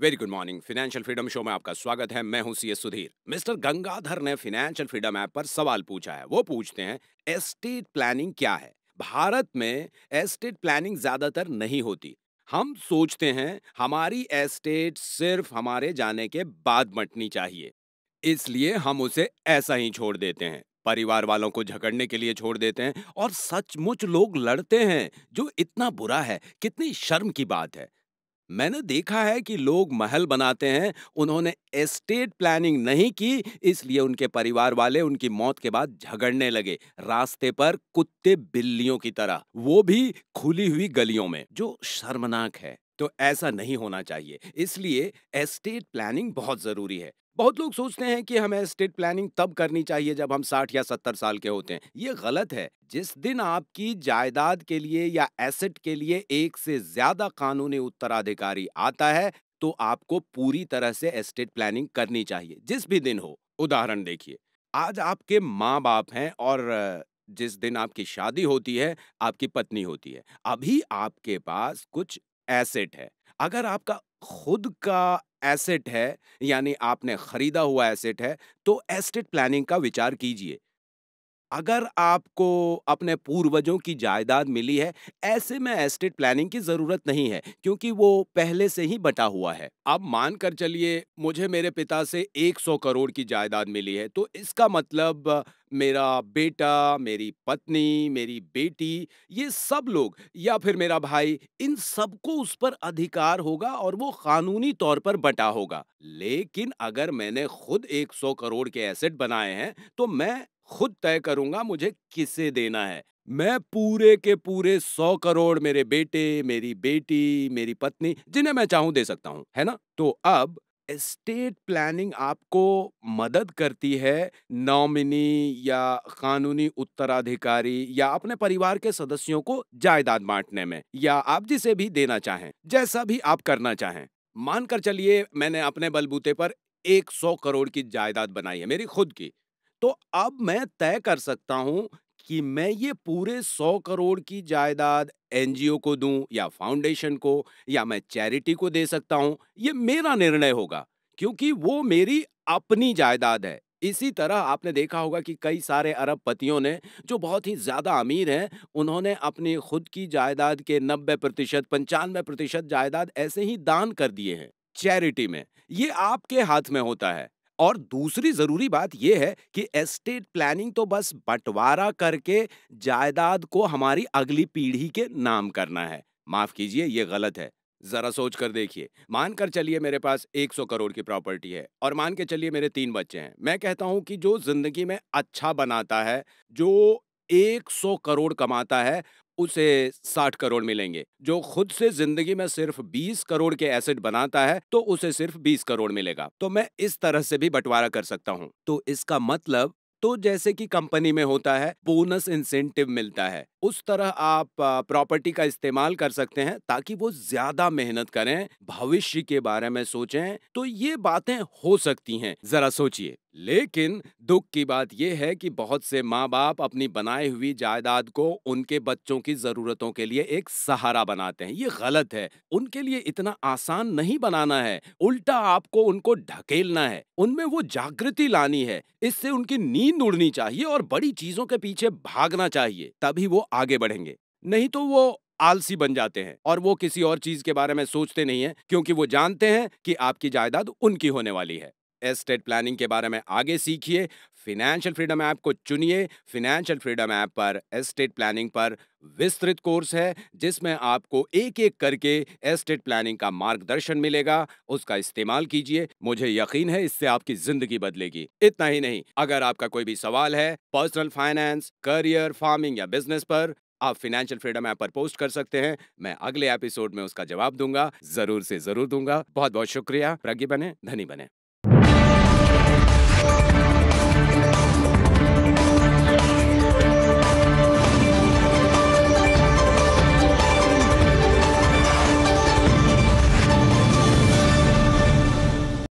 very good morning financial freedom show में आपका स्वागत है मैं हूं एस सुधीर मिस्टर गंगाधर ने फाइनेंशियल फ्रीडम ऐप पर सवाल पूछा है वो पूछते हैं एस्टेट प्लानिंग क्या है भारत में एस्टेट प्लानिंग ज्यादातर नहीं होती हम सोचते हैं हमारी एस्टेट सिर्फ हमारे जाने के बाद बंटनी चाहिए इसलिए हम उसे ऐसा ही छोड़ देते हैं परिवार वालों को झगड़ने के लिए छोड़ देते हैं और सचमुच लोग लड़ते हैं जो इतना बुरा है कितनी शर्म की बात है मैंने देखा है कि लोग महल बनाते हैं उन्होंने एस्टेट प्लानिंग नहीं की इसलिए उनके परिवार वाले उनकी मौत के बाद झगड़ने लगे रास्ते पर कुत्ते बिल्लियों की तरह वो भी खुली हुई गलियों में जो शर्मनाक है तो ऐसा नहीं होना चाहिए इसलिए एस्टेट प्लानिंग बहुत जरूरी है बहुत लोग सोचते हैं कि हमें स्टेट प्लानिंग तब करनी चाहिए जब हम साठ या सत्तर साल के होते हैं ये गलत है जिस दिन आपकी जायदाद के लिए या एसेट के लिए एक से ज्यादा कानूनी उत्तराधिकारी आता है तो आपको पूरी तरह से एस्टेट प्लानिंग करनी चाहिए जिस भी दिन हो उदाहरण देखिए आज आपके माँ बाप हैं और जिस दिन आपकी शादी होती है आपकी पत्नी होती है अभी आपके पास कुछ एसेट है अगर आपका खुद का एसेट है यानी आपने खरीदा हुआ एसेट है तो एस्टेट प्लानिंग का विचार कीजिए अगर आपको अपने पूर्वजों की जायदाद मिली है ऐसे में एस्टेट प्लानिंग की ज़रूरत नहीं है क्योंकि वो पहले से ही बटा हुआ है अब मानकर चलिए मुझे मेरे पिता से 100 करोड़ की जायदाद मिली है तो इसका मतलब मेरा बेटा मेरी पत्नी मेरी बेटी ये सब लोग या फिर मेरा भाई इन सबको उस पर अधिकार होगा और वो कानूनी तौर पर बटा होगा लेकिन अगर मैंने खुद 100 करोड़ के एसेट बनाए हैं तो मैं खुद तय करूंगा मुझे किसे देना है मैं पूरे के पूरे सौ करोड़ मेरे बेटे मेरी बेटी मेरी पत्नी जिन्हें मैं चाहूं दे सकता हूं है ना तो अब एस्टेट प्लानिंग आपको मदद करती है नॉमिनी या कानूनी उत्तराधिकारी या अपने परिवार के सदस्यों को जायदाद बांटने में या आप जिसे भी देना चाहें जैसा भी आप करना चाहें मानकर चलिए मैंने अपने बलबूते पर एक सौ करोड़ की जायदाद बनाई है मेरी खुद की तो अब मैं तय कर सकता हूं कि मैं ये पूरे सौ करोड़ की जायदाद एनजीओ को दूं या फाउंडेशन को या मैं चैरिटी को दे सकता हूं ये मेरा निर्णय होगा क्योंकि वो मेरी अपनी जायदाद है इसी तरह आपने देखा होगा कि कई सारे अरब पतियों ने जो बहुत ही ज़्यादा अमीर हैं उन्होंने अपनी खुद की जायदाद के 90 प्रतिशत पंचानवे प्रतिशत जायदाद ऐसे ही दान कर दिए हैं चैरिटी में ये आपके हाथ में होता है और दूसरी जरूरी बात यह है कि एस्टेट प्लानिंग तो बस बंटवारा करके जायदाद को हमारी अगली पीढ़ी के नाम करना है माफ कीजिए यह गलत है जरा सोच कर देखिए मान कर चलिए मेरे पास 100 करोड़ की प्रॉपर्टी है और मान के चलिए मेरे तीन बच्चे हैं मैं कहता हूं कि जो जिंदगी में अच्छा बनाता है जो 100 करोड़ कमाता है उसे साठ करोड़ मिलेंगे जो खुद से जिंदगी में सिर्फ बीस करोड़ के एसेट बनाता है तो उसे सिर्फ बीस करोड़ मिलेगा तो मैं इस तरह से भी बंटवारा कर सकता हूँ तो इसका मतलब तो जैसे कि कंपनी में होता है बोनस इंसेंटिव मिलता है उस तरह आप प्रॉपर्टी का इस्तेमाल कर सकते हैं ताकि वो ज्यादा मेहनत करें भविष्य के बारे में सोचें तो ये बातें हो सकती हैं जरा सोचिए लेकिन दुख की बात यह है कि बहुत से माँ बाप अपनी बनाई हुई जायदाद को उनके बच्चों की ज़रूरतों के लिए एक सहारा बनाते हैं ये गलत है उनके लिए इतना आसान नहीं बनाना है उल्टा आपको उनको ढकेलना है उनमें वो जागृति लानी है इससे उनकी नींद उड़नी चाहिए और बड़ी चीज़ों के पीछे भागना चाहिए तभी वो आगे बढ़ेंगे नहीं तो वो आलसी बन जाते हैं और वो किसी और चीज के बारे में सोचते नहीं है क्योंकि वो जानते हैं कि आपकी जायदाद उनकी होने वाली है एस्टेट प्लानिंग के बारे में आगे सीखिए फिनेंशियल फ्रीडम ऐप को चुनिए फिनेंशियल फ्रीडम ऐप पर एस्टेट प्लानिंग पर विस्तृत कोर्स है जिसमें आपको एक एक करके एस्टेट प्लानिंग का मार्गदर्शन मिलेगा उसका इस्तेमाल कीजिए मुझे यकीन है इससे आपकी जिंदगी बदलेगी इतना ही नहीं अगर आपका कोई भी सवाल है पर्सनल फाइनेंस करियर फार्मिंग या बिजनेस पर आप फिनेंशियल फ्रीडम ऐप पर पोस्ट कर सकते हैं मैं अगले एपिसोड में उसका जवाब दूंगा जरूर से जरूर दूंगा बहुत बहुत शुक्रिया प्रज्ञ बने धनी बने